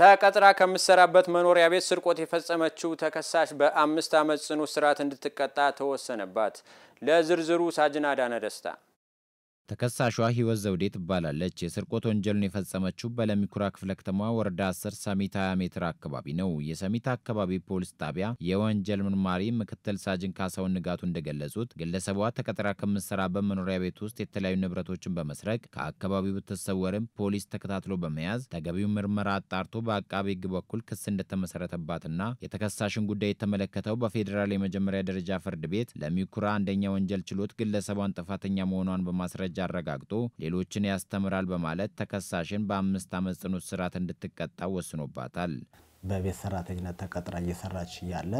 ተቀጥራ ከምትሰራበት መኖሪያ ቤት ስርቆት የፈጸመችው ተከሳሽ በአምስት ዓመት ጽኑ እስራት እንድትቀጣ ተወሰነባት። ለዝርዝሩ ሳጅን አዳነ ደስታ ተከሳሿ ህይወት ዘውዴ ትባላለች። የስርቆት ወንጀልን የፈጸመችው በለሚኩራ ክፍለ ከተማ ወረዳ 10 ሰሚት 20 ሜትር አካባቢ ነው። የሰሚት አካባቢ ፖሊስ ጣቢያ የወንጀል ምርማሪ ምክትል ሳጅን ካሳውን ንጋቱ እንደገለጹት ግለሰቧ ተቀጥራ ከምትሰራበት መኖሪያ ቤት ውስጥ የተለያዩ ንብረቶችን በመስረቅ ከአካባቢው ብትሰወርም ፖሊስ ተከታትሎ በመያዝ ተገቢው ምርመራ አጣርቶ በአቃቤ ህግ በኩል ክስ እንደተመሰረተባትና የተከሳሽን ጉዳይ የተመለከተው በፌዴራል የመጀመሪያ ደረጃ ፍርድ ቤት ለሚኩራ አንደኛ ወንጀል ችሎት ግለሰቧን ጥፋተኛ መሆኗን በማስረጃ ማስረጃ አረጋግጦ ሌሎችን ያስተምራል በማለት ተከሳሽን በአምስት ዓመት ጽኑ እስራት እንድትቀጣ ወስኖባታል። በቤት ሰራተኝነት ተቀጥራ እየሰራች እያለ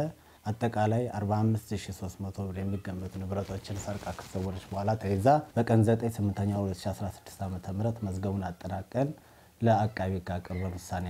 አጠቃላይ 45300 ብር የሚገመቱ ንብረቶችን ሰርቃ ከሰወረች በኋላ ተይዛ በቀን 9 8 2016 ዓ ም መዝገቡን አጠናቀን ለአቃቢ ሕግ አቅርበን ውሳኔ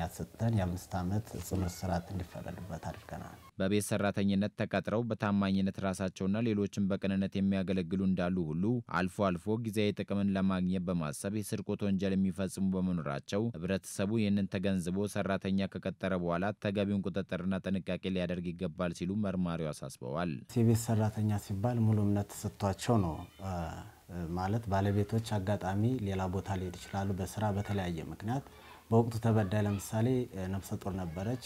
የአምስት ዓመት ጽኑ እስራት እንዲፈረድበት አድርገናል። በቤት ሰራተኝነት ተቀጥረው በታማኝነት ራሳቸውና ሌሎችን በቅንነት የሚያገለግሉ እንዳሉ ሁሉ አልፎ አልፎ ጊዜያዊ ጥቅምን ለማግኘት በማሰብ የስርቆት ወንጀል የሚፈጽሙ በመኖራቸው ህብረተሰቡ ይህንን ተገንዝቦ ሰራተኛ ከቀጠረ በኋላ ተገቢውን ቁጥጥርና ጥንቃቄ ሊያደርግ ይገባል ሲሉ መርማሪው አሳስበዋል። የቤት ሰራተኛ ሲባል ሙሉ እምነት ተሰጥቷቸው ነው ማለት ባለቤቶች አጋጣሚ ሌላ ቦታ ሊሄድ ይችላሉ፣ በስራ በተለያየ ምክንያት። በወቅቱ ተበዳይ ለምሳሌ ነፍሰ ጡር ነበረች።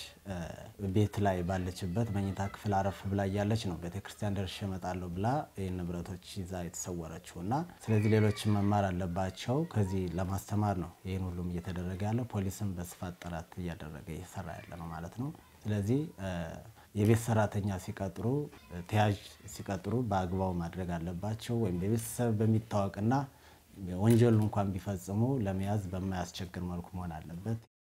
ቤት ላይ ባለችበት መኝታ ክፍል አረፍ ብላ እያለች ነው ቤተክርስቲያን ደርሼ እመጣለሁ ብላ ይህን ንብረቶች ይዛ የተሰወረችው እና ስለዚህ ሌሎችን መማር አለባቸው ከዚህ ለማስተማር ነው ይህን ሁሉም እየተደረገ ያለ ፖሊስም በስፋት ጥረት እያደረገ እየሰራ ያለ ነው ማለት ነው። ስለዚህ የቤት ሰራተኛ ሲቀጥሩ ተያዥ ሲቀጥሩ በአግባቡ ማድረግ አለባቸው። ወይም በቤተሰብ በሚታወቅና ወንጀሉ እንኳን ቢፈጽሙ ለመያዝ በማያስቸግር መልኩ መሆን አለበት።